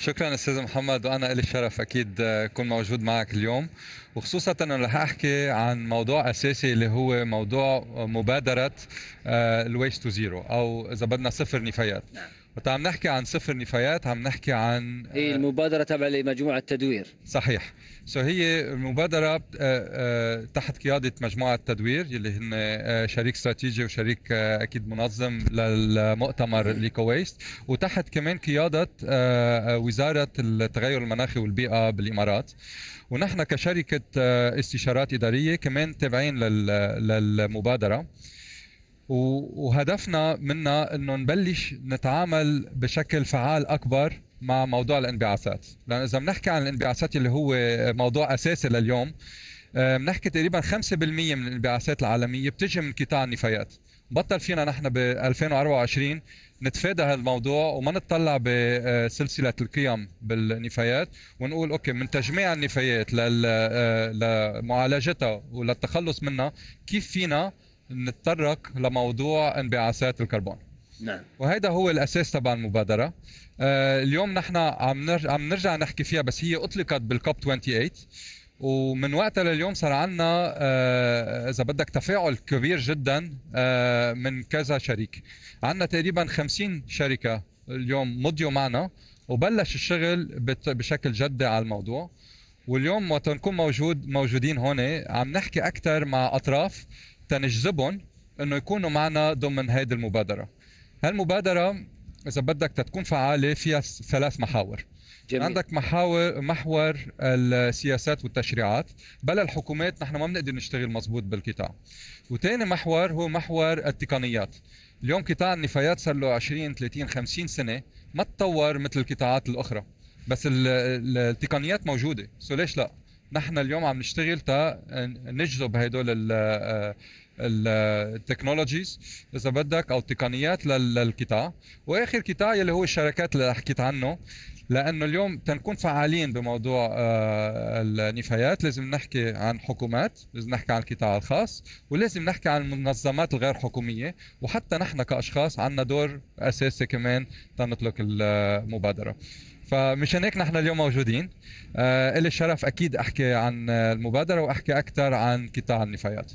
شكرا استاذ محمد وانا لي الشرف اكيد اكون موجود معك اليوم وخصوصا انه رح احكي عن موضوع اساسي اللي هو موضوع مبادره آه، الويست تو زيرو او اذا بدنا صفر نفايات نعم. وقت عم نحكي عن صفر نفايات عم نحكي عن آه، هي المبادره تبع لمجموعه تدوير صحيح سو هي المبادره آه، آه، تحت قياده مجموعه تدوير اللي هن شريك استراتيجي وشريك اكيد منظم للمؤتمر ويست وتحت كمان قياده وزاره التغير المناخي والبيئه بالامارات ونحن كشركه استشارات اداريه كمان تابعين للمبادره وهدفنا منا انه نبلش نتعامل بشكل فعال اكبر مع موضوع الانبعاثات لان اذا بنحكي عن الانبعاثات اللي هو موضوع اساسي لليوم آه، بنحكي تقريبا 5% من الانبعاثات العالميه بتجي من قطاع النفايات بطل فينا نحن ب 2024 نتفادى هالموضوع وما نتطلع بسلسله آه، القيم بالنفايات ونقول اوكي من تجميع النفايات آه، لمعالجتها وللتخلص منها كيف فينا نتطرق لموضوع انبعاثات الكربون نعم وهذا هو الاساس تبع المبادره آه اليوم نحن عم نرجع, عم نرجع نحكي فيها بس هي اطلقت بالكوب 28 ومن وقتها لليوم صار عندنا آه اذا بدك تفاعل كبير جدا آه من كذا شريك عندنا تقريبا 50 شركه اليوم مضيوا معنا وبلش الشغل بشكل جدي على الموضوع واليوم وقت نكون موجود موجودين هون عم نحكي اكثر مع اطراف تنجذبهم انه يكونوا معنا ضمن هذه المبادره هالمبادره اذا بدك تكون فعاله فيها ثلاث محاور جميل. عندك محاور محور السياسات والتشريعات بلا الحكومات نحن ما بنقدر نشتغل مزبوط بالقطاع وثاني محور هو محور التقنيات اليوم قطاع النفايات صار له 20 30 50 سنه ما تطور مثل القطاعات الاخرى بس التقنيات موجوده سو ليش لا نحن اليوم عم نشتغل تا نجذب هدول التكنولوجيز آه، اذا بدك او التقنيات للقطاع واخر قطاع يلي هو الشركات اللي حكيت عنه لانه اليوم تنكون فعالين بموضوع آه، النفايات لازم نحكي عن حكومات لازم نحكي عن القطاع الخاص ولازم نحكي عن المنظمات الغير حكوميه وحتى نحن كاشخاص عندنا دور اساسي كمان تنطلق المبادره فمشان هيك نحن اليوم موجودين آه، إلي الشرف اكيد احكي عن المبادره واحكي اكثر عن قطاع النفايات